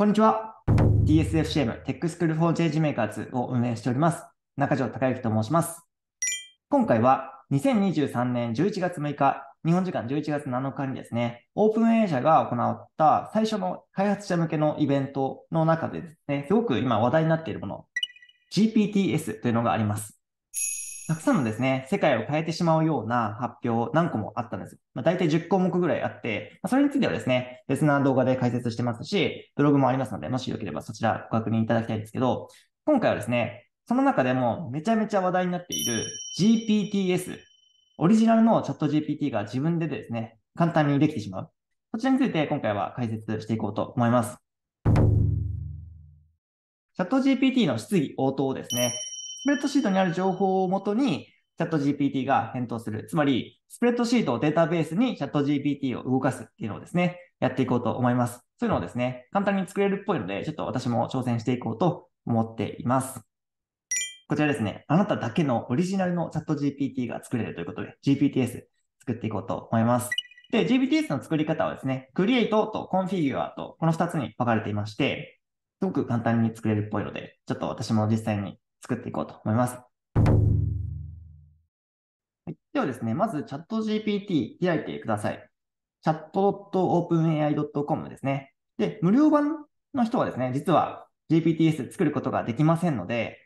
こんにちは。DSFCM テックスクール for Change Makers を運営しております。中条隆之と申します。今回は2023年11月6日、日本時間11月7日にですね、オープン a 社が行った最初の開発者向けのイベントの中でですね、すごく今話題になっているもの、GPTS というのがあります。たくさんのですね、世界を変えてしまうような発表を何個もあったんですまあ、大体10項目ぐらいあって、まあ、それについてはですね、別な動画で解説してますし、ブログもありますので、もしよければそちらご確認いただきたいんですけど、今回はですね、その中でもめちゃめちゃ話題になっている GPTs、オリジナルのチャット GPT が自分でですね、簡単にできてしまう。そちらについて今回は解説していこうと思います。チャット GPT の質疑応答をですね、プレッドシートにある情報をもとに、チャット GPT が返答する。つまり、スプレッドシートをデータベースにチャット GPT を動かすっていうのをですね、やっていこうと思います。そういうのをですね、簡単に作れるっぽいので、ちょっと私も挑戦していこうと思っています。こちらですね、あなただけのオリジナルのチャット GPT が作れるということで、GPTS 作っていこうと思います。で、GPTS の作り方はですね、Create と Configure とこの2つに分かれていまして、すごく簡単に作れるっぽいので、ちょっと私も実際に作っていこうと思います。ではですね、まずチャット GPT 開いてください。chat.openai.com ですね。で、無料版の人はですね、実は GPTs 作ることができませんので、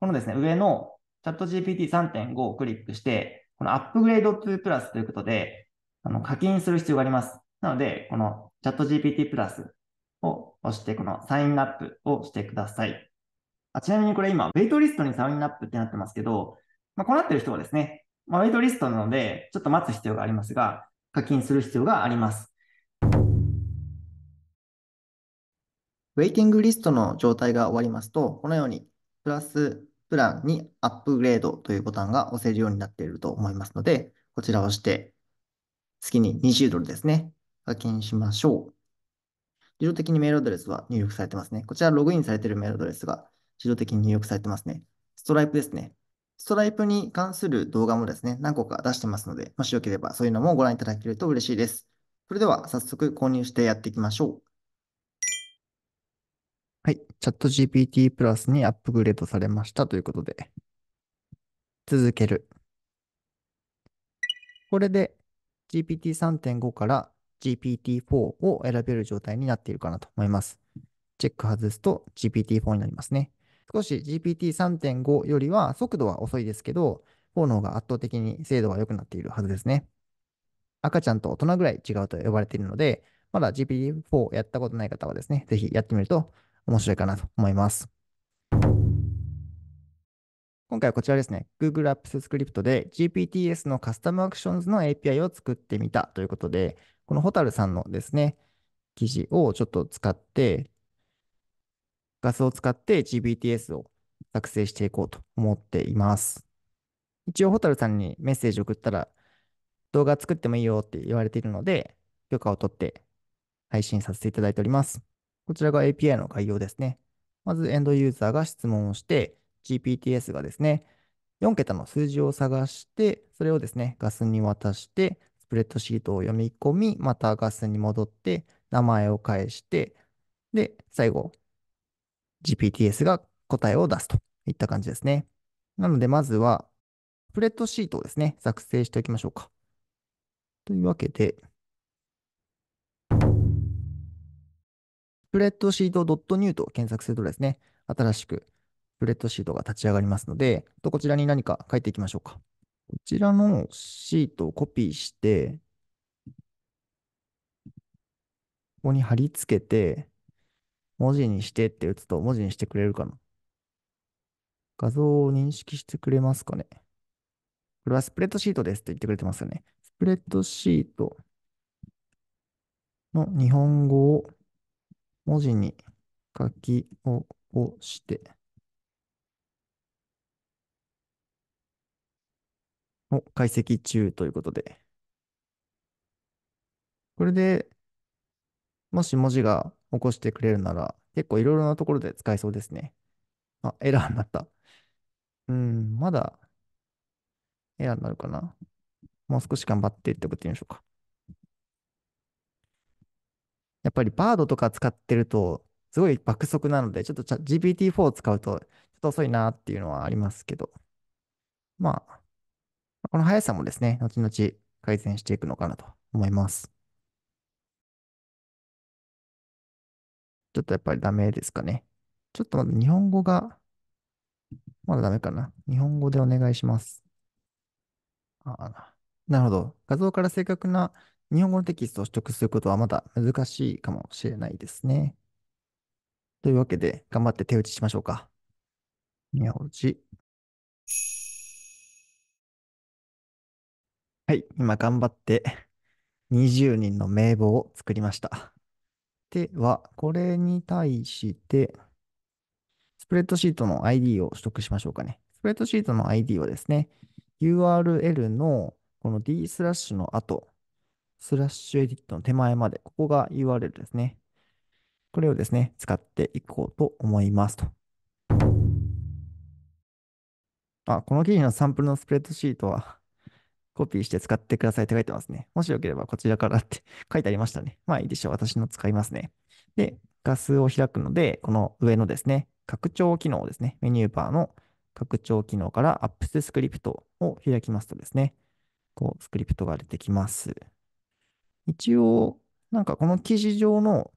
このですね、上の ChatGPT3.5 をクリックして、このアップグレード2プラスということで、あの課金する必要があります。なので、この ChatGPT プラスを押して、このサインアップをしてください。あちなみにこれ今、ウェイトリストにサインアップってなってますけど、まあ、こうなってる人はですね、まあ、ウェイトリストなので、ちょっと待つ必要がありますが、課金する必要があります。ウェイティングリストの状態が終わりますと、このように、プラスプランにアップグレードというボタンが押せるようになっていると思いますので、こちらを押して、月に20ドルですね、課金しましょう。自動的にメールアドレスは入力されてますね。こちらログインされているメールアドレスが自動的に入力されてますね。ストライプですね。ストライプに関する動画もですね、何個か出してますので、もしよければそういうのもご覧いただけると嬉しいです。それでは早速購入してやっていきましょう。はい。チャット GPT プラスにアップグレードされましたということで。続ける。これで GPT3.5 から GPT4 を選べる状態になっているかなと思います。チェック外すと GPT4 になりますね。少し GPT3.5 よりは速度は遅いですけど、4の方が圧倒的に精度は良くなっているはずですね。赤ちゃんと大人ぐらい違うと呼ばれているので、まだ GPT-4 やったことない方はですね、ぜひやってみると面白いかなと思います。今回はこちらですね、Google Apps Script で GPTs のカスタムアクションズの API を作ってみたということで、このホタルさんのですね、記事をちょっと使って、ガスを使って GBTS を作成していこうと思っています。一応、ホタルさんにメッセージ送ったら、動画作ってもいいよって言われているので、許可を取って配信させていただいております。こちらが API の概要ですね。まず、エンドユーザーが質問をして、GPTS がですね、4桁の数字を探して、それをですね、ガスに渡して、スプレッドシートを読み込み、またガスに戻って、名前を返して、で、最後、GPTS が答えを出すといった感じですね。なので、まずは、プレッドシートをですね、作成しておきましょうか。というわけで、プレッドシート .new と検索するとですね、新しくプレッドシートが立ち上がりますので、とこちらに何か書いていきましょうか。こちらのシートをコピーして、ここに貼り付けて、文字にしてって打つと文字にしてくれるかな画像を認識してくれますかねこれはスプレッドシートですって言ってくれてますよね。スプレッドシートの日本語を文字に書きを押して、を解析中ということで。これで、もし文字が起こしてくれるなら、結構いろいろなところで使えそうですね。あ、エラーになった。うん、まだエラーになるかな。もう少し頑張ってってことましょうか。やっぱりバードとか使ってると、すごい爆速なので、ちょっと GPT-4 を使うと、ちょっと遅いなっていうのはありますけど。まあ、この速さもですね、後々改善していくのかなと思います。ちょっとやっぱりダメですかね。ちょっとまだ日本語が、まだダメかな。日本語でお願いします。あなるほど。画像から正確な日本語のテキストを取得することはまだ難しいかもしれないですね。というわけで、頑張って手打ちしましょうか。宮ち。はい、今頑張って20人の名簿を作りました。でては、これに対して、スプレッドシートの ID を取得しましょうかね。スプレッドシートの ID はですね、URL のこの D スラッシュの後、スラッシュエディットの手前まで、ここが URL ですね。これをですね、使っていこうと思いますと。あ、この記事のサンプルのスプレッドシートはコピーして使ってくださいって書いてますね。もしよければこちらからって 書いてありましたね。まあいいでしょう。私の使いますね。で、画数を開くので、この上のですね、拡張機能ですね。メニューバーの拡張機能からアップススクリプトを開きますとですね、こうスクリプトが出てきます。一応、なんかこの記事上の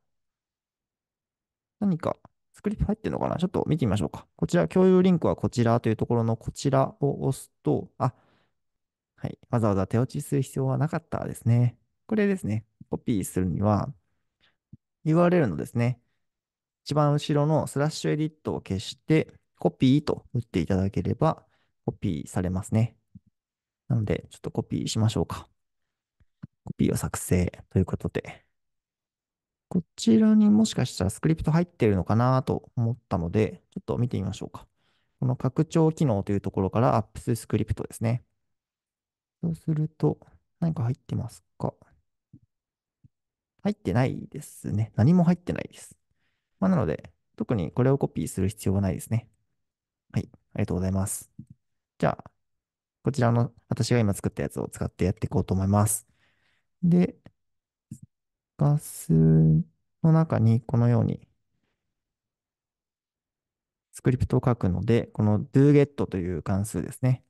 何かスクリプト入ってるのかなちょっと見てみましょうか。こちら、共有リンクはこちらというところのこちらを押すと、あ、はい。わざわざ手落ちする必要はなかったですね。これですね。コピーするには、URL のですね、一番後ろのスラッシュエディットを消して、コピーと打っていただければ、コピーされますね。なので、ちょっとコピーしましょうか。コピーを作成ということで。こちらにもしかしたらスクリプト入ってるのかなと思ったので、ちょっと見てみましょうか。この拡張機能というところから Apps スクリプトですね。そうすると、何か入ってますか入ってないですね。何も入ってないです。まあ、なので、特にこれをコピーする必要はないですね。はい。ありがとうございます。じゃあ、こちらの私が今作ったやつを使ってやっていこうと思います。で、ガスの中にこのようにスクリプトを書くので、この doget という関数ですね。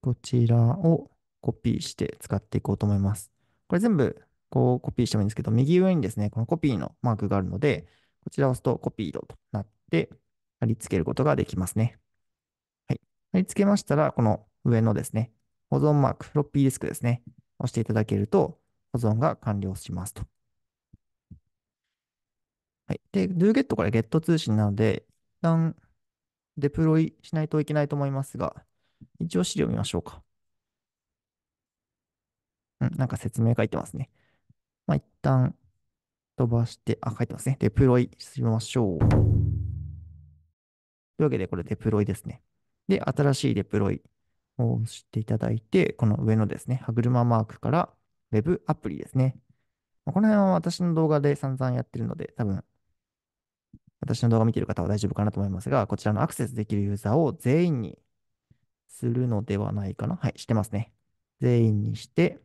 こちらをコピーして使っていこうと思います。これ全部こうコピーしてもいいんですけど、右上にですね、このコピーのマークがあるので、こちらを押すとコピードとなって、貼り付けることができますね。はい。貼り付けましたら、この上のですね、保存マーク、フロッピーディスクですね、押していただけると、保存が完了しますと。はい。で、DoGet から Get 通信なので、一旦デプロイしないといけないと思いますが、一応資料見ましょうか。うん、なんか説明書いてますね。まあ、一旦飛ばして、あ、書いてますね。デプロイしましょう。というわけで、これデプロイですね。で、新しいデプロイを押していただいて、この上のですね、歯車マークから Web アプリですね。この辺は私の動画で散々やってるので、多分、私の動画見てる方は大丈夫かなと思いますが、こちらのアクセスできるユーザーを全員にするのではないかな。はい、してますね。全員にして、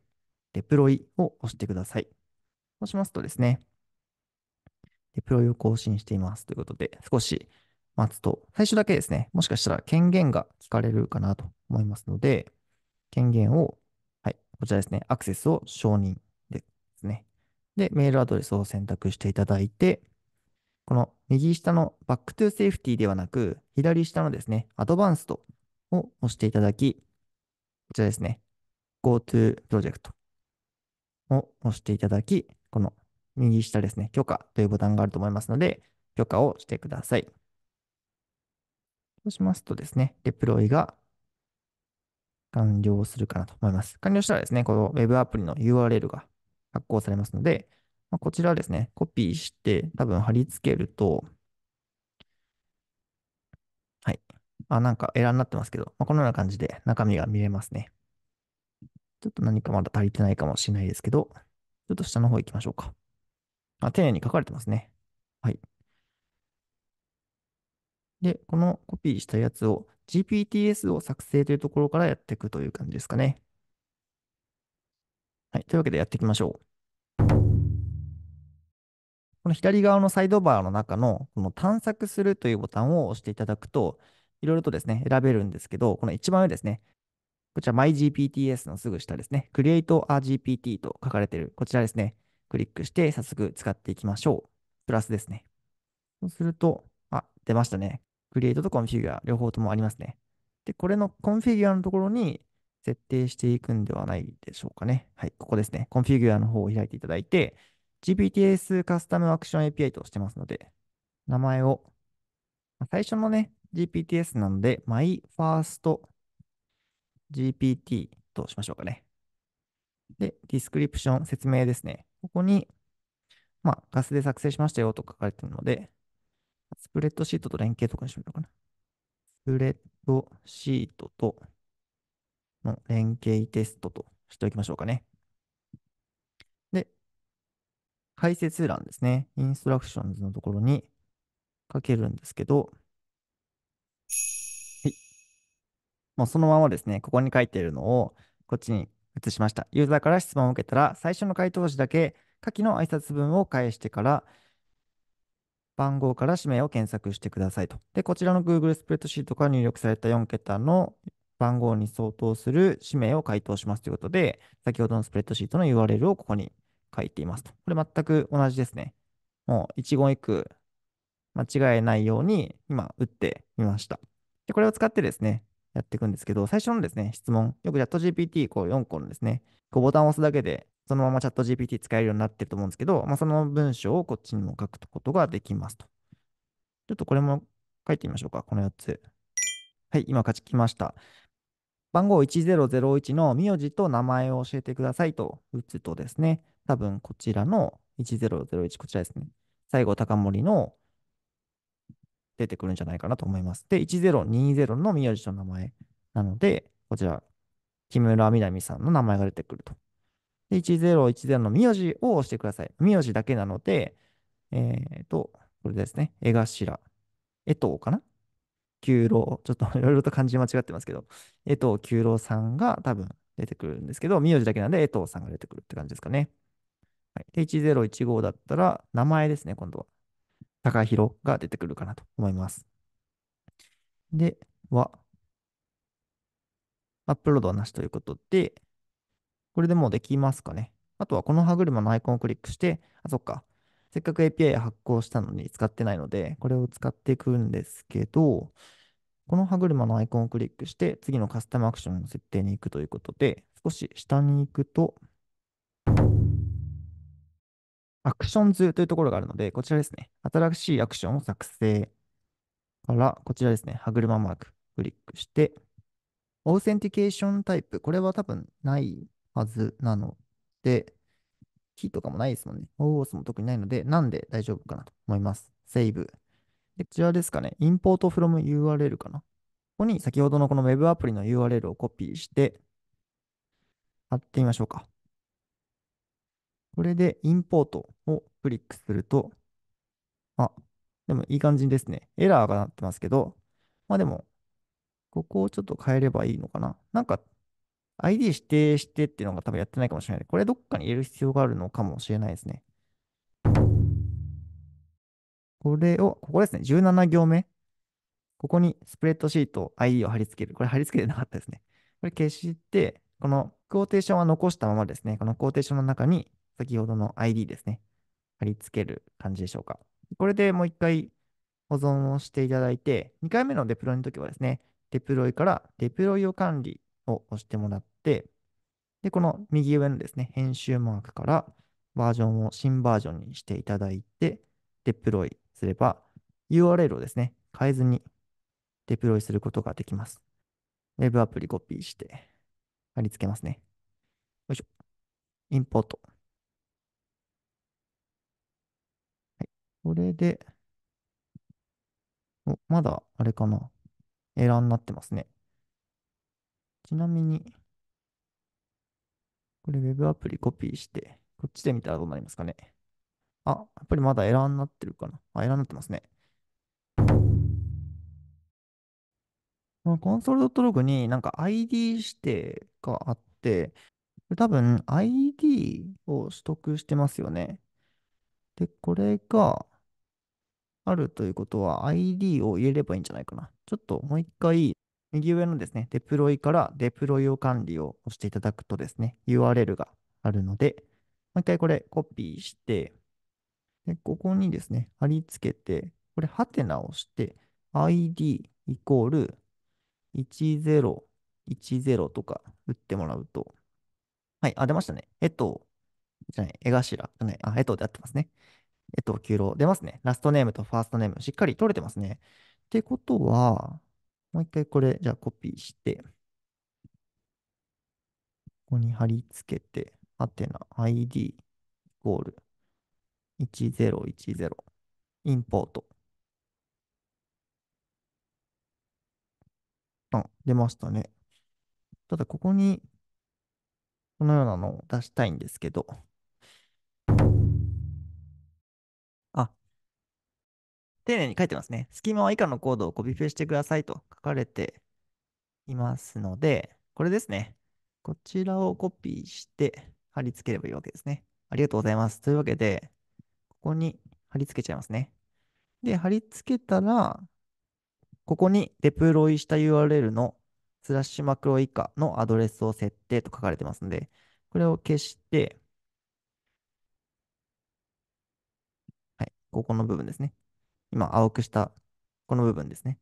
デプロイを押してください。そうしますとですね、デプロイを更新していますということで、少し待つと、最初だけですね、もしかしたら権限が聞かれるかなと思いますので、権限を、はい、こちらですね、アクセスを承認ですね。で、メールアドレスを選択していただいて、この右下のバックトゥーセーフティーではなく、左下のですね、アドバンスとを押していただき、こちらですね、GoTo プロジェクトを押していただき、この右下ですね、許可というボタンがあると思いますので、許可をしてください。そうしますとですね、デプロイが完了するかなと思います。完了したらですね、この Web アプリの URL が発行されますので、まあ、こちらですね、コピーして多分貼り付けると、あ、なんかエラーになってますけど、まあ、このような感じで中身が見れますね。ちょっと何かまだ足りてないかもしれないですけど、ちょっと下の方行きましょうか。あ丁寧に書かれてますね。はい。で、このコピーしたやつを GPTS を作成というところからやっていくという感じですかね。はい。というわけでやっていきましょう。この左側のサイドバーの中のこの探索するというボタンを押していただくと、いろいろとですね、選べるんですけど、この一番上ですね、こちら MyGPTS のすぐ下ですね、Create a GPT と書かれている、こちらですね、クリックして早速使っていきましょう。プラスですね。そうすると、あ、出ましたね。Create と Configure 両方ともありますね。で、これの Configure のところに設定していくんではないでしょうかね。はい、ここですね。Configure の方を開いていただいて、GPTS カスタムアクション API としてますので、名前を、最初のね、GPTS なので、myfirstgpt としましょうかね。で、ディスクリプション説明ですね。ここに、まあ、ガスで作成しましたよと書かれているので、スプレッドシートと連携とかにしましょうかな。スプレッドシートとの連携テストとしておきましょうかね。で、解説欄ですね。インストラクションズのところに書けるんですけど、もうそのままですね、ここに書いているのをこっちに移しました。ユーザーから質問を受けたら、最初の回答時だけ下記の挨拶文を返してから、番号から氏名を検索してくださいと。で、こちらの Google スプレッドシートから入力された4桁の番号に相当する氏名を回答しますということで、先ほどのスプレッドシートの URL をここに書いていますと。これ全く同じですね。もう一言一句間違えないように今打ってみました。で、これを使ってですね、やっていくんですけど、最初のですね、質問、よくチャット GPT こう4個のですね、こうボタンを押すだけで、そのままチャット GPT 使えるようになってると思うんですけど、まあ、その文章をこっちにも書くことができますと。ちょっとこれも書いてみましょうか、この4つ。はい、今勝ちきました。番号1001の名字と名前を教えてくださいと打つとですね、多分こちらの1001、こちらですね。最後、高森の出てくるんじゃないかなと思います。で、1020の名字と名前なので、こちら、木村みなみさんの名前が出てくると。で、1010の名字を押してください。名字だけなので、えっ、ー、と、これですね。江頭、江藤かな九郎、ちょっと いろいろと漢字間違ってますけど、江藤九郎さんが多分出てくるんですけど、名字だけなんで江藤さんが出てくるって感じですかね。はい、で、1015だったら、名前ですね、今度は。高弘が出てくるかなと思います。では、アップロードはなしということで、これでもうできますかね。あとはこの歯車のアイコンをクリックして、あ、そっか。せっかく API 発行したのに使ってないので、これを使っていくんですけど、この歯車のアイコンをクリックして、次のカスタムアクションの設定に行くということで、少し下に行くと、アクションズというところがあるので、こちらですね。新しいアクションを作成から、こちらですね。歯車マーク、クリックして、オーセンティケーションタイプ。これは多分ないはずなので、キーとかもないですもんね。オーオースも特にないので、なんで大丈夫かなと思います。セーブ。こちらですかね。インポートフロム URL かな。ここに先ほどのこの Web アプリの URL をコピーして、貼ってみましょうか。これでインポートをクリックすると、あ、でもいい感じですね。エラーがなってますけど、まあでも、ここをちょっと変えればいいのかな。なんか、ID 指定してっていうのが多分やってないかもしれない。これどっかに入れる必要があるのかもしれないですね。これを、ここですね、17行目。ここにスプレッドシート ID を貼り付ける。これ貼り付けてなかったですね。これ消して、このクォーテーションは残したままですね。このクォーテーションの中に先ほどの ID ですね。貼り付ける感じでしょうか。これでもう一回保存をしていただいて、2回目のデプロイの時はですね、デプロイからデプロイを管理を押してもらって、で、この右上のですね、編集マークからバージョンを新バージョンにしていただいて、デプロイすれば URL をですね、変えずにデプロイすることができます。Web アプリコピーして貼り付けますね。よいしょ。インポート。これで、お、まだ、あれかな。エラーになってますね。ちなみに、これ Web アプリコピーして、こっちで見たらどうなりますかね。あ、やっぱりまだエラーになってるかな。あ、エラーになってますね。まあ、コンソール .log になんか ID 指定があって、多分 ID を取得してますよね。で、これが、あるということは ID を入れればいいんじゃないかな。ちょっともう一回、右上のですね、デプロイからデプロイを管理を押していただくとですね、URL があるので、もう一回これコピーして、でここにですね、貼り付けて、これ、ハテナをして、ID イコール1010とか打ってもらうと、はい、あ、出ましたね。えっと、じゃない、絵頭、じあ、えっとで合ってますね。えっと、給料出ますね。ラストネームとファーストネーム、しっかり取れてますね。ってことは、もう一回これ、じゃあコピーして、ここに貼り付けて、アテナ ID ゴール1010インポート。あ、出ましたね。ただ、ここにこのようなのを出したいんですけど、丁寧に書いてますね。隙間は以下のコードをコピペしてくださいと書かれていますので、これですね。こちらをコピーして貼り付ければいいわけですね。ありがとうございます。というわけで、ここに貼り付けちゃいますね。で、貼り付けたら、ここにデプロイした URL のスラッシュマクロ以下のアドレスを設定と書かれてますので、これを消して、はい、ここの部分ですね。今青くしたこの部分ですね。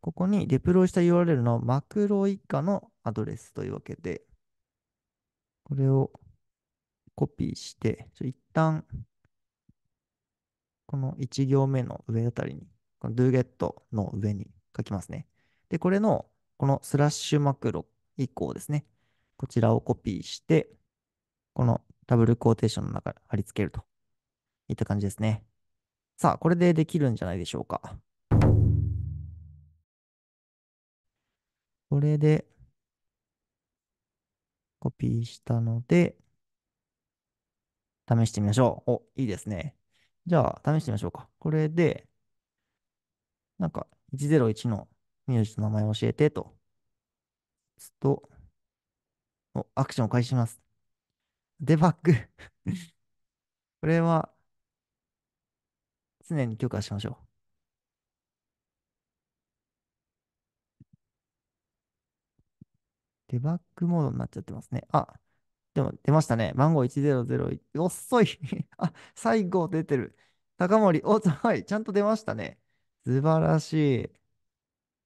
ここにデプロイした URL のマクロ以下のアドレスというわけで、これをコピーして、ちょ一旦、この1行目の上あたりに、この doget の上に書きますね。で、これの、このスラッシュマクロ以降ですね。こちらをコピーして、このダブルコーテーションの中に貼り付けるといった感じですね。さあ、これでできるんじゃないでしょうか。これで、コピーしたので、試してみましょう。お、いいですね。じゃあ、試してみましょうか。これで、なんか、101のミュ名字の名前を教えてと、すと、お、アクションを開始します。デバッグ これは、常に許可しましょう。デバッグモードになっちゃってますね。あ、でも出ましたね。番号1001。遅い。あ、最後出てる。高森。お、はい。ちゃんと出ましたね。素晴らし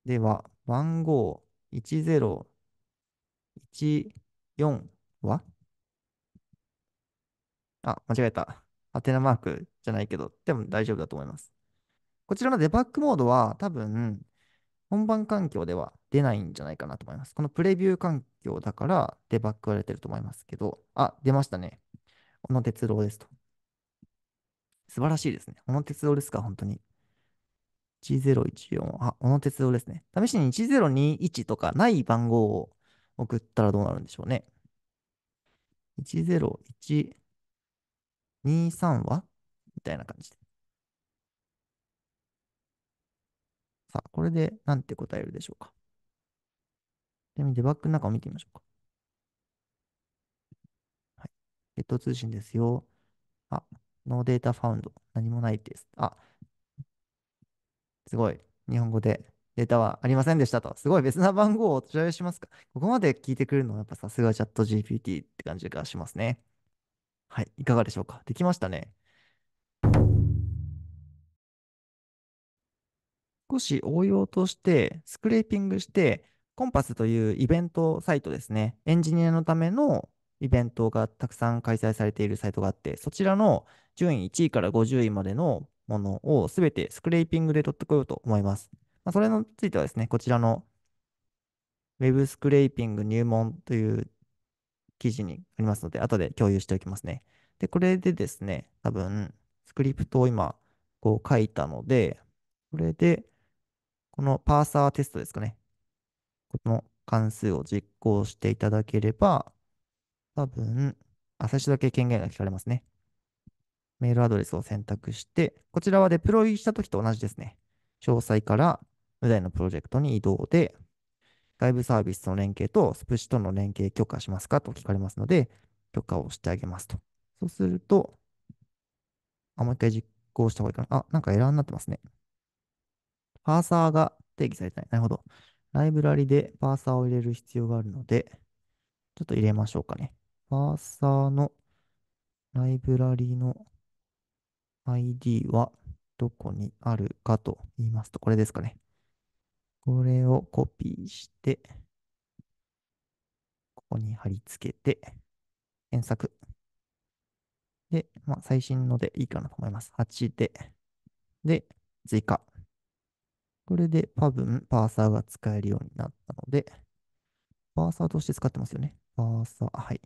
い。では、番号1014はあ、間違えた。アテナマークじゃないけど、でも大丈夫だと思います。こちらのデバッグモードは多分、本番環境では出ないんじゃないかなと思います。このプレビュー環境だからデバッグがれてると思いますけど、あ、出ましたね。小野鉄道ですと。素晴らしいですね。小野鉄道ですか、本当に。1014。あ、小野鉄道ですね。試しに1021とかない番号を送ったらどうなるんでしょうね。10123はみたいな感じで。さあ、これで何て答えるでしょうか。ちなみにデバッグの中を見てみましょうか。はい。ネット通信ですよ。あ、ノーデータファウンド。何もないです。あ、すごい。日本語でデータはありませんでしたと。すごい別な番号をお調べしますか。ここまで聞いてくるのはやっぱさすがチャット GPT って感じがしますね。はい。いかがでしょうか。できましたね。少し応用として、スクレーピングして、コンパスというイベントサイトですね、エンジニアのためのイベントがたくさん開催されているサイトがあって、そちらの順位1位から50位までのものをすべてスクレーピングで取ってこようと思います。まあ、それについてはですね、こちらの Web スクレーピング入門という記事にありますので、後で共有しておきますね。で、これでですね、多分、スクリプトを今、こう書いたので、これで、このパーサーテストですかね。この関数を実行していただければ、多分、あ、最初だけ権限が聞かれますね。メールアドレスを選択して、こちらはデプロイしたときと同じですね。詳細から無題のプロジェクトに移動で、外部サービスの連携とスプシとの連携許可しますかと聞かれますので、許可をしてあげますと。そうすると、あ、もう一回実行した方がいいかな。あ、なんかエラーになってますね。パーサーが定義されてない。なるほど。ライブラリでパーサーを入れる必要があるので、ちょっと入れましょうかね。パーサーのライブラリの ID はどこにあるかと言いますと、これですかね。これをコピーして、ここに貼り付けて、検索。で、まあ、最新のでいいかなと思います。8で、で、追加。これで多分パーサーが使えるようになったので、パーサーとして使ってますよね。パーサー、はい。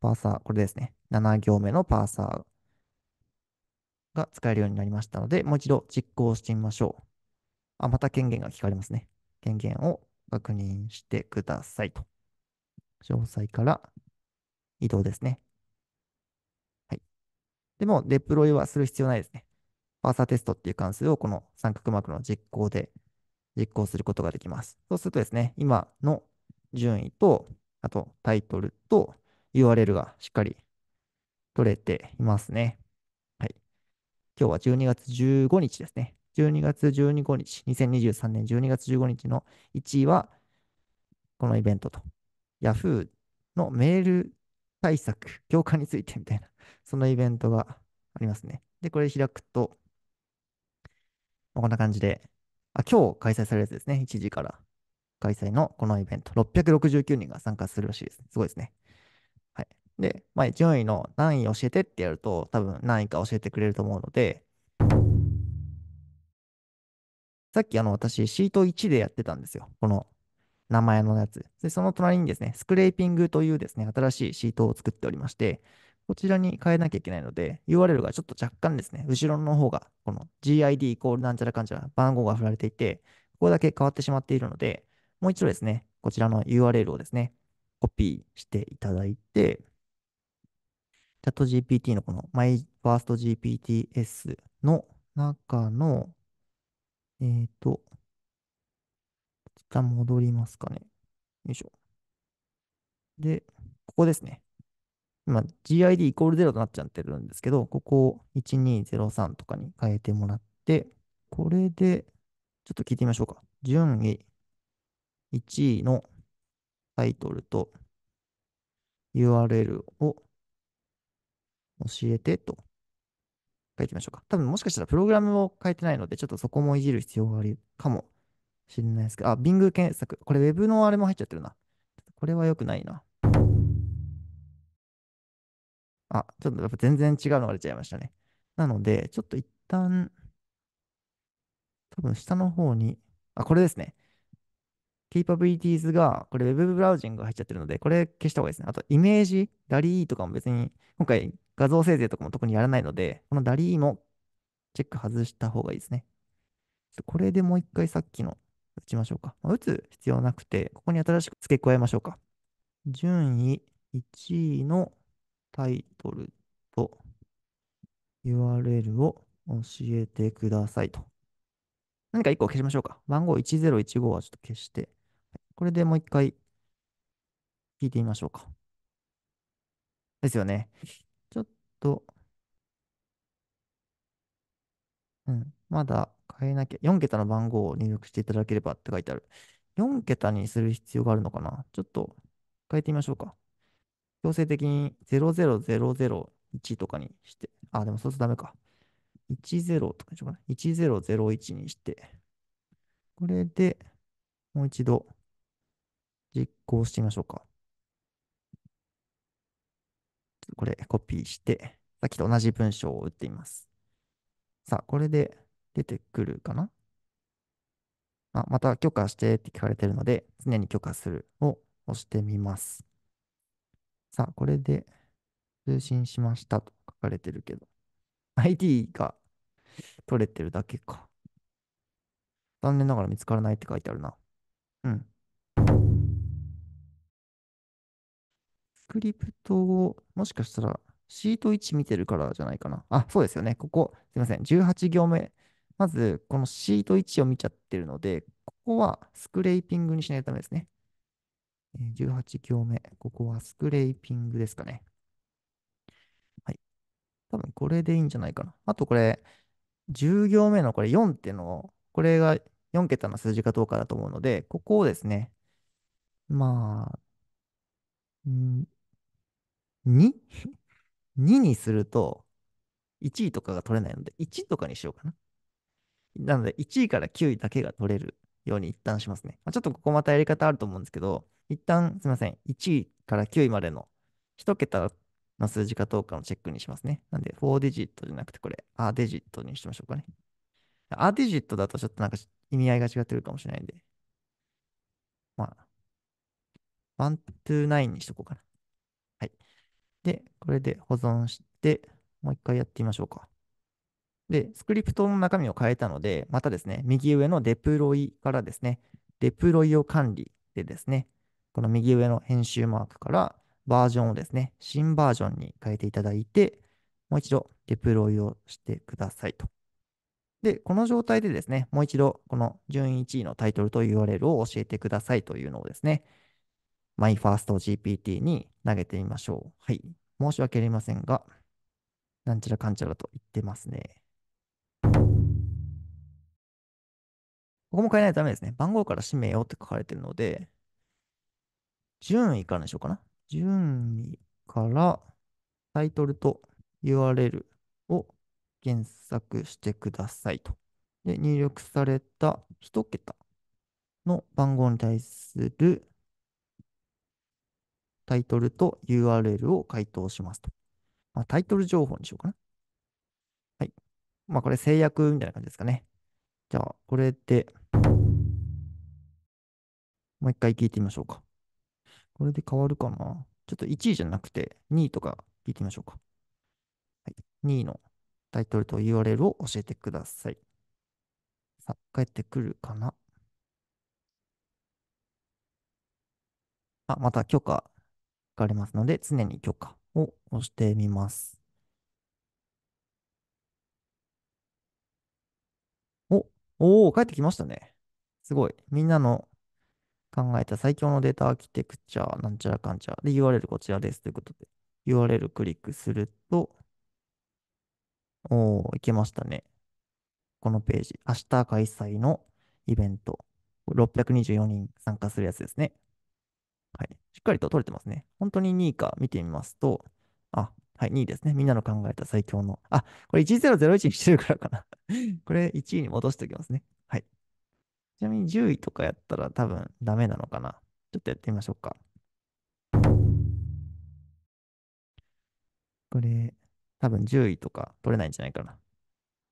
パーサー、これですね。7行目のパーサーが使えるようになりましたので、もう一度実行してみましょう。あ、また権限が聞かれますね。権限を確認してくださいと。詳細から移動ですね。はい。でも、デプロイはする必要ないですね。パーサーテストっていう関数をこの三角マークの実行で実行することができます。そうするとですね、今の順位と、あとタイトルと URL がしっかり取れていますね。はい。今日は12月15日ですね。12月15日、2023年12月15日の1位は、このイベントと、Yahoo のメール対策、強化についてみたいな、そのイベントがありますね。で、これ開くと、こんな感じで、あ、今日開催されるやつですね。1時から開催のこのイベント。669人が参加するらしいです。すごいですね。はい。で、まあ、順位の何位教えてってやると、多分何位か教えてくれると思うので、さっきあの私、シート1でやってたんですよ。この名前のやつ。で、その隣にですね、スクレーピングというですね、新しいシートを作っておりまして、こちらに変えなきゃいけないので、URL がちょっと若干ですね、後ろの方が、この GID イコールなんちゃらかんちゃら番号が振られていて、ここだけ変わってしまっているので、もう一度ですね、こちらの URL をですね、コピーしていただいて、チャット GPT のこの MyFirstGPTS の中の、えっ、ー、と、一旦戻りますかね。よいしょ。で、ここですね。今 GID イコール0となっちゃってるんですけど、ここを1203とかに変えてもらって、これで、ちょっと聞いてみましょうか。順位1位のタイトルと URL を教えてと書いてみましょうか。多分もしかしたらプログラムを変えてないので、ちょっとそこもいじる必要があるかもしれないですけど、あ、Bing 検索。これ Web のあれも入っちゃってるな。これは良くないな。あ、ちょっとやっぱ全然違うのが出ちゃいましたね。なので、ちょっと一旦、多分下の方に、あ、これですね。capabilities が、これ Web ブラウジングが入っちゃってるので、これ消した方がいいですね。あと、イメージ、ダリーとかも別に、今回画像生成とかも特にやらないので、このダリーもチェック外した方がいいですね。これでもう一回さっきの打ちましょうか。打つ必要なくて、ここに新しく付け加えましょうか。順位1位のタイトルと URL を教えてくださいと。何か1個消しましょうか。番号1015はちょっと消して、これでもう一回聞いてみましょうか。ですよね。ちょっと、うん、まだ変えなきゃ、4桁の番号を入力していただければって書いてある。4桁にする必要があるのかなちょっと変えてみましょうか。強制的に00001とかにして、あ、でもそうするとダメか。10とかにしようかな。1001にして、これでもう一度実行してみましょうか。これコピーして、さっきと同じ文章を打ってみます。さあ、これで出てくるかなあまた許可してって聞かれてるので、常に許可するを押してみます。さあ、これで通信しましたと書かれてるけど、ID が取れてるだけか。残念ながら見つからないって書いてあるな。うん。スクリプトを、もしかしたらシート1見てるからじゃないかな。あ、そうですよね。ここ、すいません。18行目。まず、このシート1を見ちゃってるので、ここはスクレーピングにしないとダめですね。18行目、ここはスクレーピングですかね。はい。多分これでいいんじゃないかな。あとこれ、10行目のこれ4っていうのを、これが4桁の数字かどうかだと思うので、ここをですね、まあ、ん 2? 2 にすると、1位とかが取れないので、1とかにしようかな。なので、1位から9位だけが取れるように一旦しますね。まあ、ちょっとここまたやり方あると思うんですけど、一旦すみません、1位から9位までの1桁の数字かどうかのチェックにしますね。なんで、4ディジットじゃなくて、これ、アデジットにしましょうかね。アデジットだとちょっとなんか意味合いが違ってるかもしれないんで。まあ、129にしとこうかな。はい。で、これで保存して、もう一回やってみましょうか。で、スクリプトの中身を変えたので、またですね、右上のデプロイからですね、デプロイを管理でですね、この右上の編集マークからバージョンをですね、新バージョンに変えていただいて、もう一度デプロイをしてくださいと。で、この状態でですね、もう一度この順位1位のタイトルと URL を教えてくださいというのをですね、MyFirstGPT に投げてみましょう。はい。申し訳ありませんが、なんちゃらかんちゃらと言ってますね。ここも変えないとダメですね。番号から氏名をって書かれてるので、順位からにしようかな。順位からタイトルと URL を検索してくださいと。で、入力された1桁の番号に対するタイトルと URL を回答しますと。まあ、タイトル情報にしようかな。はい。まあ、これ制約みたいな感じですかね。じゃあ、これでもう一回聞いてみましょうか。これで変わるかなちょっと1位じゃなくて2位とか聞いてみましょうか。はい、2位のタイトルと URL を教えてください。さあ、帰ってくるかなあ、また許可がありますので、常に許可を押してみます。お、おー、帰ってきましたね。すごい。みんなの考えた最強のデータアーキテクチャ、なんちゃらかんちゃら。で、URL こちらですということで、URL クリックすると、おー、いけましたね。このページ。明日開催のイベント。624人参加するやつですね。はい。しっかりと取れてますね。本当に2位か見てみますと、あ、はい、2位ですね。みんなの考えた最強の。あ、これ1001にしてるからかなこれ1位に戻しておきますね。ちなみに10位とかやったら多分ダメなのかな。ちょっとやってみましょうか。これ、多分10位とか取れないんじゃないかな。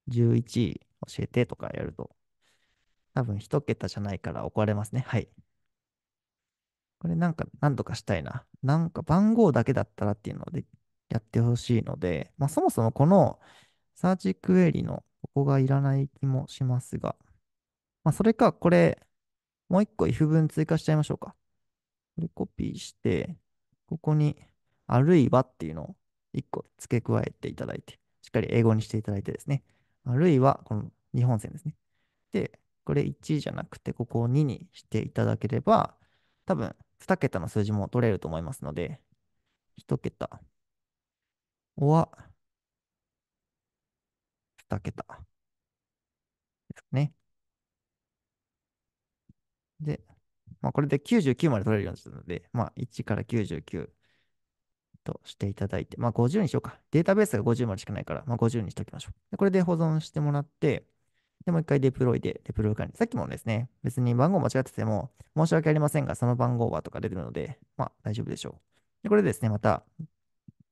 11位教えてとかやると、多分1桁じゃないから怒られますね。はい。これなんか何とかしたいな。なんか番号だけだったらっていうのでやってほしいので、まあ、そもそもこのサーチクエリのここがいらない気もしますが、まあ、それか、これ、もう一個 if 文追加しちゃいましょうか。これコピーして、ここに、あるいはっていうのを一個付け加えていただいて、しっかり英語にしていただいてですね。あるいは、この日本線ですね。で、これ1じゃなくて、ここを2にしていただければ、多分、2桁の数字も取れると思いますので、1桁は、2桁ですね。で、まあ、これで99まで取れるようにするので、まあ、1から99としていただいて、まあ、50にしようか。データベースが50までしかないから、まあ、50にしておきましょう。でこれで保存してもらって、で、もう一回デプロイで、デプロイ管理。さっきもですね、別に番号間違ってても、申し訳ありませんが、その番号はとか出てるので、まあ大丈夫でしょう。で、これでですね、また、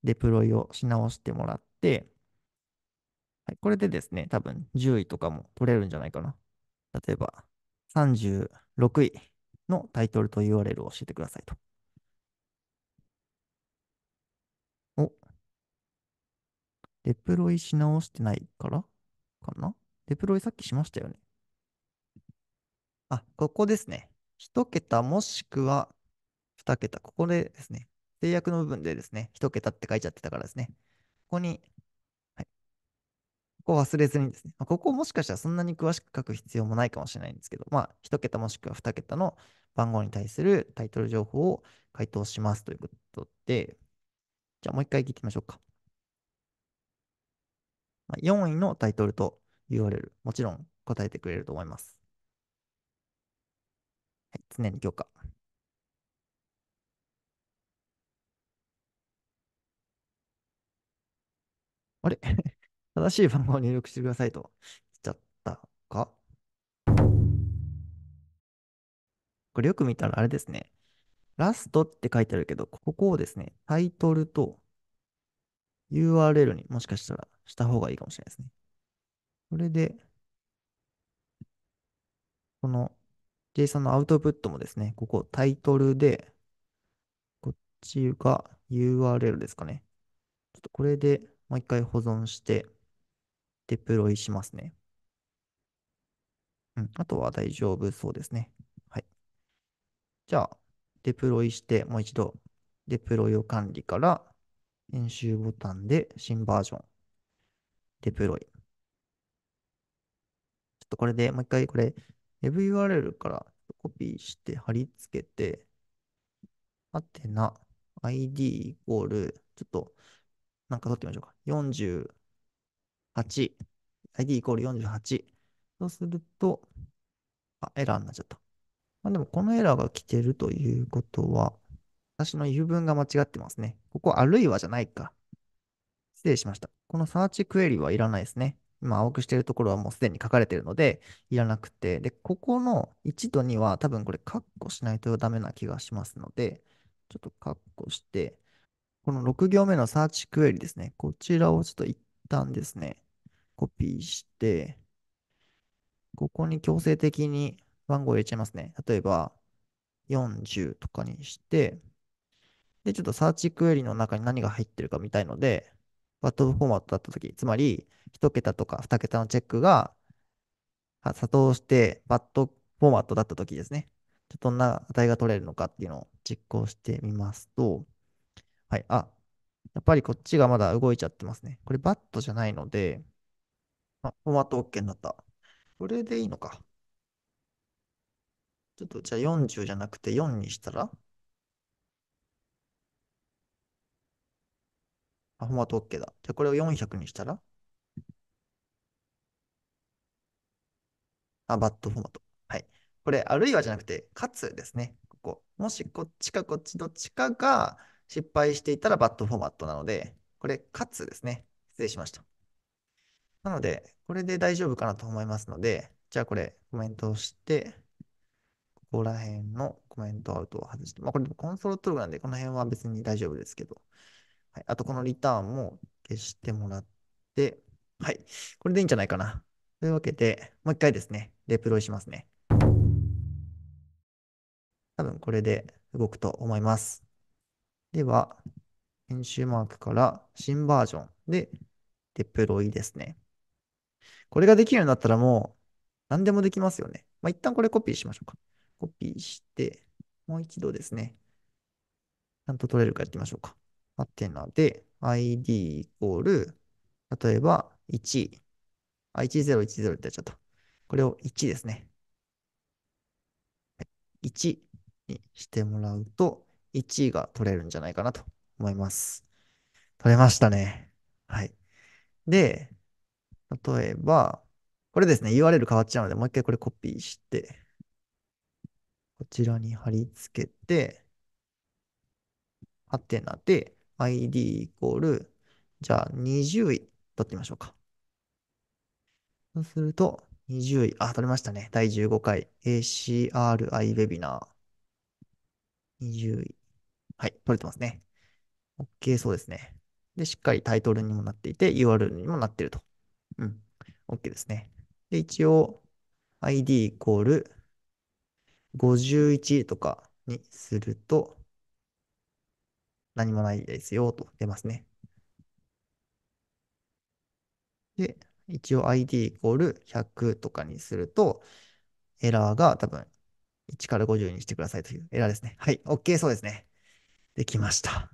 デプロイをし直してもらって、はい、これでですね、多分10位とかも取れるんじゃないかな。例えば、30、6位のタイトルと URL を教えてくださいと。お。デプロイし直してないからかなデプロイさっきしましたよね。あ、ここですね。1桁もしくは2桁。ここでですね。制約の部分でですね、1桁って書いちゃってたからですね。ここにこを忘れずにですね、まあ、ここをもしかしたらそんなに詳しく書く必要もないかもしれないんですけど、まあ、1桁もしくは2桁の番号に対するタイトル情報を回答しますということで、じゃあもう一回聞いてみましょうか。まあ、4位のタイトルと URL、もちろん答えてくれると思います。はい、常に強化。あれ正しい番号を入力してくださいとしちゃったかこれよく見たらあれですね。ラストって書いてあるけど、ここをですね、タイトルと URL にもしかしたらした方がいいかもしれないですね。これで、この JSON のアウトプットもですね、ここタイトルで、こっちが URL ですかね。ちょっとこれでもう一回保存して、デプロイしますね。うん、あとは大丈夫そうですね。はい。じゃあ、デプロイして、もう一度、デプロイを管理から、編集ボタンで新バージョン、デプロイ。ちょっとこれで、もう一回これ、WebURL からコピーして貼り付けて、アテナ、ID イコール、ちょっと、なんか取ってみましょうか。40 8、ID イコール48。そうすると、あ、エラーになっちゃった。まあ、でもこのエラーが来てるということは、私の言い分が間違ってますね。ここあるいはじゃないか。失礼しました。このサーチクエリはいらないですね。今青くしてるところはもうすでに書かれてるので、いらなくて。で、ここの1と2は多分これカッコしないとダメな気がしますので、ちょっとカッコして、この6行目のサーチクエリですね。こちらをちょっと一旦ですね、コピーして、ここに強制的に番号入れちゃいますね。例えば、40とかにして、で、ちょっとサーチクエリの中に何が入ってるか見たいので、バットフォーマットだったとき、つまり、1桁とか2桁のチェックが作動して、バットフォーマットだったときですね。ちょっとどんな値が取れるのかっていうのを実行してみますと、はい、あ、やっぱりこっちがまだ動いちゃってますね。これバットじゃないので、あ、フォーマット OK になった。これでいいのか。ちょっとじゃあ40じゃなくて4にしたらあ、フォーマット OK だ。じゃあこれを400にしたらあ、バットフォーマット。はい。これ、あるいはじゃなくて、かつですね。ここ。もしこっちかこっちどっちかが失敗していたらバットフォーマットなので、これ、かつですね。失礼しました。なので、これで大丈夫かなと思いますので、じゃあこれコメントをして、ここら辺のコメントアウトを外して、まあこれコンソールログなんで、この辺は別に大丈夫ですけど、はい、あとこのリターンも消してもらって、はい、これでいいんじゃないかな。というわけで、もう一回ですね、デプロイしますね。多分これで動くと思います。では、編集マークから新バージョンでデプロイですね。これができるようになったらもう何でもできますよね。まあ、一旦これコピーしましょうか。コピーして、もう一度ですね、ちゃんと取れるかやってみましょうか。アテナで ID イコール、例えば1、あ、1010ってやっちゃった。これを1ですね。1にしてもらうと、1が取れるんじゃないかなと思います。取れましたね。はい。で、例えば、これですね、URL 変わっちゃうので、もう一回これコピーして、こちらに貼り付けて、ハテナで ID イコール、じゃあ20位取ってみましょうか。そうすると、20位、あ、取れましたね。第15回 ACRI ウェビナー。20位。はい、取れてますね。OK、そうですね。で、しっかりタイトルにもなっていて、URL にもなっていると。うん。OK ですね。で、一応 ID イコール51とかにすると何もないですよと出ますね。で、一応 ID イコール100とかにするとエラーが多分1から50にしてくださいというエラーですね。はい、OK、そうですね。できました。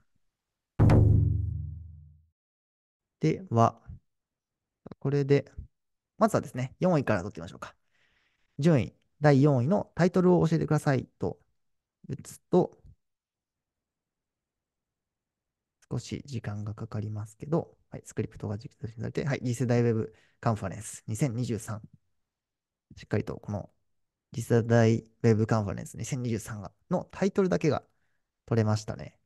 では、これで、まずはですね、4位から取ってみましょうか。順位、第4位のタイトルを教えてくださいと打つと、少し時間がかかりますけど、はい、スクリプトが実現されて、はい、次世代ウェブカンファレンス2023。しっかりとこの次世代ウェブカンファレンス2023がのタイトルだけが取れましたね。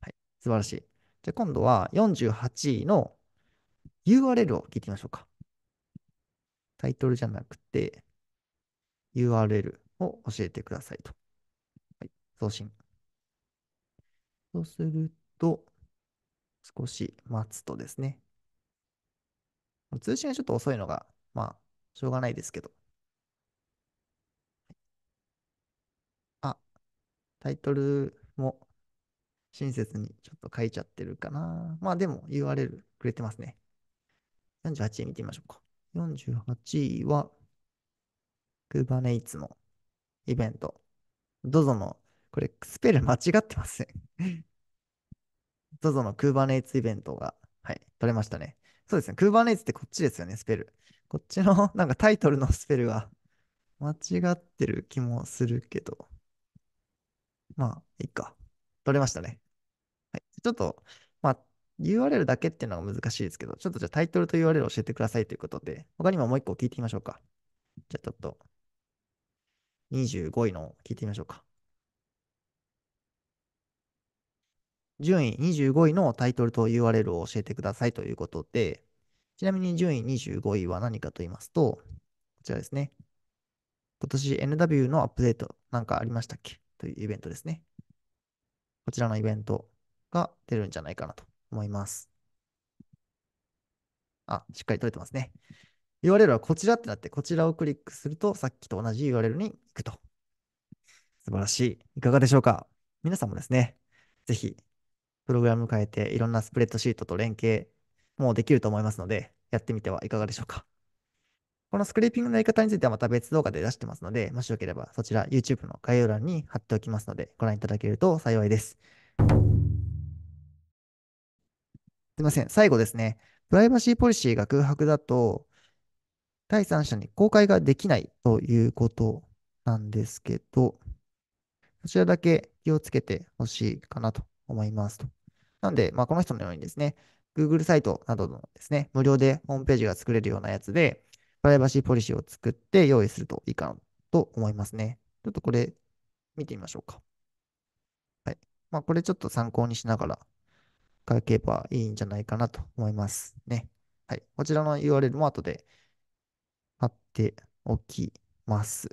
はい、素晴らしい。じゃあ今度は48位の URL を聞いてみましょうか。タイトルじゃなくて、URL を教えてくださいと。はい、送信。そうすると、少し待つとですね、通信がちょっと遅いのが、まあ、しょうがないですけど。あ、タイトルも親切にちょっと書いちゃってるかな。まあでも URL くれてますね。48位見てみましょうか。48位は、Kubernetes のイベント。どうぞの、これ、スペル 間違ってません。どうぞの Kubernetes イベントが、はい、取れましたね。そうですね。Kubernetes ってこっちですよね、スペル。こっちの、なんかタイトルの スペルが間違ってる気もするけど。まあ、いいか。取れましたね。はい。ちょっと、まあ、URL だけっていうのが難しいですけど、ちょっとじゃあタイトルと URL を教えてくださいということで、他にももう一個聞いてみましょうか。じゃあちょっと、25位の聞いてみましょうか。順位25位のタイトルと URL を教えてくださいということで、ちなみに順位25位は何かと言いますと、こちらですね。今年 NW のアップデートなんかありましたっけというイベントですね。こちらのイベントが出るんじゃないかなと思います。あ、しっかり取れてますね。URL はこちらってなって、こちらをクリックすると、さっきと同じ URL に行くと。素晴らしい。いかがでしょうか皆さんもですね、ぜひ、プログラム変えて、いろんなスプレッドシートと連携もできると思いますので、やってみてはいかがでしょうかこのスクリーピングのやり方についてはまた別動画で出してますので、もしよければそちら YouTube の概要欄に貼っておきますので、ご覧いただけると幸いです。すいません。最後ですね。プライバシーポリシーが空白だと、第三者に公開ができないということなんですけど、こちらだけ気をつけてほしいかなと思いますと。なんで、まあ、この人のようにですね、Google サイトなどのですね、無料でホームページが作れるようなやつで、プライバシーポリシーを作って用意するといいかなと思いますね。ちょっとこれ見てみましょうか。はい。まあ、これちょっと参考にしながら書けばいいんじゃないかなと思いますね。はい。こちらの URL も後で貼っておきます。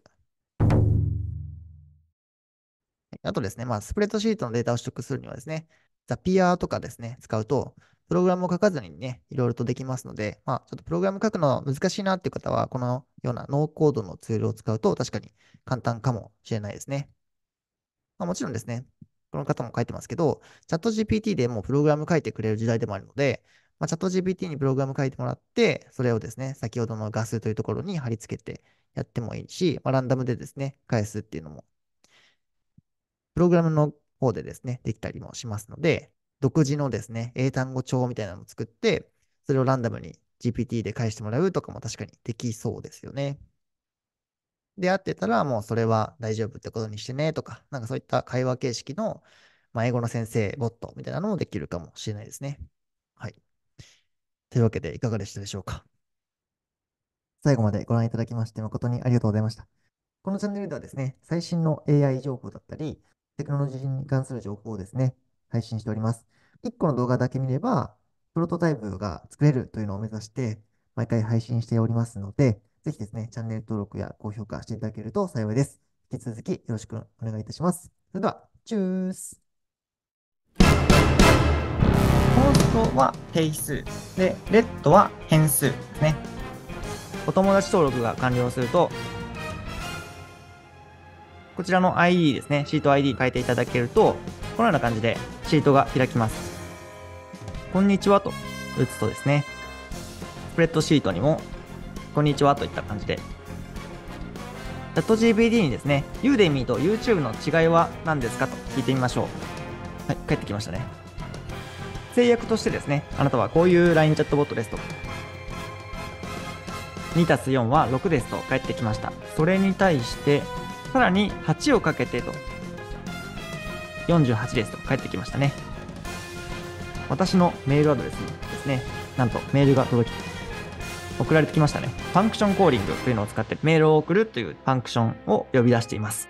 あとですね、まあ、スプレッドシートのデータを取得するにはですね、ザピアとかですね、使うと、プログラムを書かずにね、いろいろとできますので、まあ、ちょっとプログラム書くの難しいなっていう方は、このようなノーコードのツールを使うと確かに簡単かもしれないですね。まあ、もちろんですね、この方も書いてますけど、チャット GPT でもうプログラム書いてくれる時代でもあるので、まあ、チャット GPT にプログラム書いてもらって、それをですね、先ほどの画数というところに貼り付けてやってもいいし、まあ、ランダムでですね、返すっていうのも、プログラムの方でですね、できたりもしますので、独自のですね、英単語帳みたいなのを作って、それをランダムに GPT で返してもらうとかも確かにできそうですよね。出会ってたら、もうそれは大丈夫ってことにしてねとか、なんかそういった会話形式の、まあ、英語の先生、ボットみたいなのもできるかもしれないですね。はい。というわけで、いかがでしたでしょうか。最後までご覧いただきまして誠にありがとうございました。このチャンネルではですね、最新の AI 情報だったり、テクノロジーに関する情報をですね、配信しております。1個の動画だけ見れば、プロトタイプが作れるというのを目指して、毎回配信しておりますので、ぜひですね、チャンネル登録や高評価していただけると幸いです。引き続きよろしくお願いいたします。それでは、チュースコーストは定数で、レッドは変数ですね。お友達登録が完了すると、こちらの ID ですね、シート ID 変えていただけると、このような感じでシートが開きます。こんにちはと打つとですね、スプレッドシートにもこんにちはといった感じで。チャット GBD にですね、ユーデミーと YouTube の違いは何ですかと聞いてみましょう。はい、帰ってきましたね。制約としてですね、あなたはこういう LINE チャットボットですと。2たす4は6ですと返ってきました。それに対して、さらに8をかけてと、48ですと返ってきましたね。私のメールアドレスにですね、なんとメールが届き送られてきましたね。ファンクションコーリングというのを使ってメールを送るというファンクションを呼び出しています。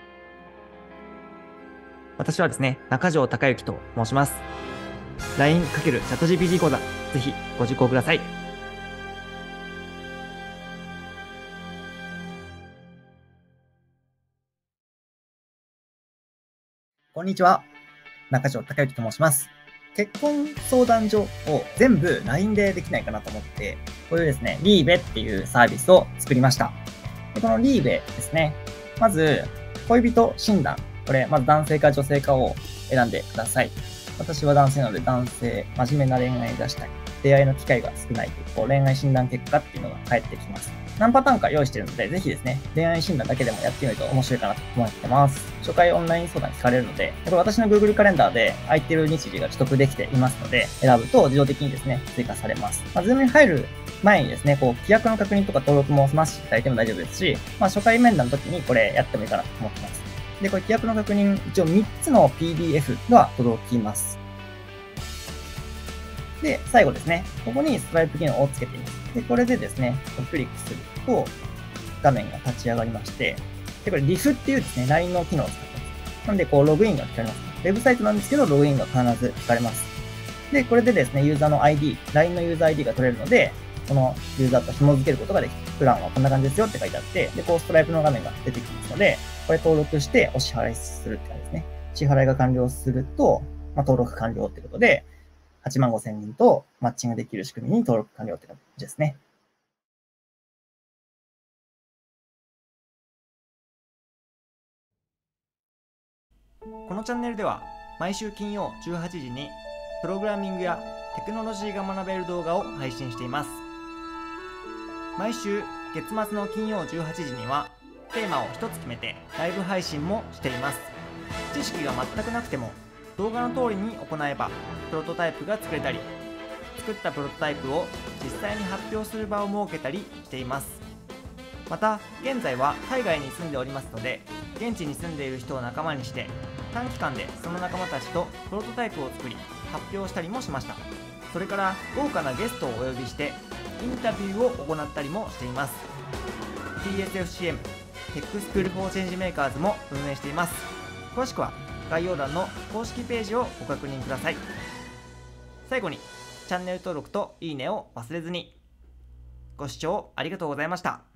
私はですね、中条隆之と申します。LINE× チャット GPT 講座、ぜひご受講ください。こんにちは。中条隆之と申します。結婚相談所を全部 LINE でできないかなと思って、こういうですね、リーベっていうサービスを作りました。でこのリーベですね、まず、恋人診断。これ、まず男性か女性かを選んでください。私は男性なので男性、真面目な恋愛出したい。出会いの機会が少ないと、こう恋愛診断結果っていうのが返ってきます。何パターンか用意してるので、ぜひですね、恋愛診断だけでもやってみると面白いかなと思ってます。初回オンライン相談聞かれるので、これ私の Google カレンダーで空いてる日時が取得できていますので、選ぶと自動的にですね、追加されます。まあ、z o に入る前にですね、こう、規約の確認とか登録も済ましていただいても大丈夫ですし、まあ、初回面談の時にこれやってもいいかなと思ってます。で、これ規約の確認、一応3つの PDF が届きます。で、最後ですね、ここにストライプ機能をつけています。で、これでですね、クリックすると、画面が立ち上がりまして、で、これリフっていうですね、LINE の機能を使ってます。なんで、こう、ログインが聞かれます。ウェブサイトなんですけど、ログインが必ず聞かれます。で、これでですね、ユーザーの ID、LINE のユーザー ID が取れるので、このユーザーと紐付けることができる。プランはこんな感じですよって書いてあって、で、こう、ストライプの画面が出てきますので、これ登録してお支払いするって感じですね。支払いが完了すると、まあ、登録完了ってことで、8万5千人とマッチングできる仕組みに登録完了って感じですね。このチャンネルでは毎週金曜18時にプログラミングやテクノロジーが学べる動画を配信しています毎週月末の金曜18時にはテーマを1つ決めてライブ配信もしています知識が全くなくても動画の通りに行えばプロトタイプが作れたり作ったプロトタイプを実際に発表する場を設けたりしていますまた現在は海外に住んでおりますので現地に住んでいる人を仲間にして短期間でその仲間たちとプロトタイプを作り発表したりもしましたそれから豪華なゲストをお呼びしてインタビューを行ったりもしています TSFCM テックスクールフォーチェンジメーカーズも運営しています詳しくは概要欄の公式ページをご確認ください最後にチャンネル登録といいねを忘れずにご視聴ありがとうございました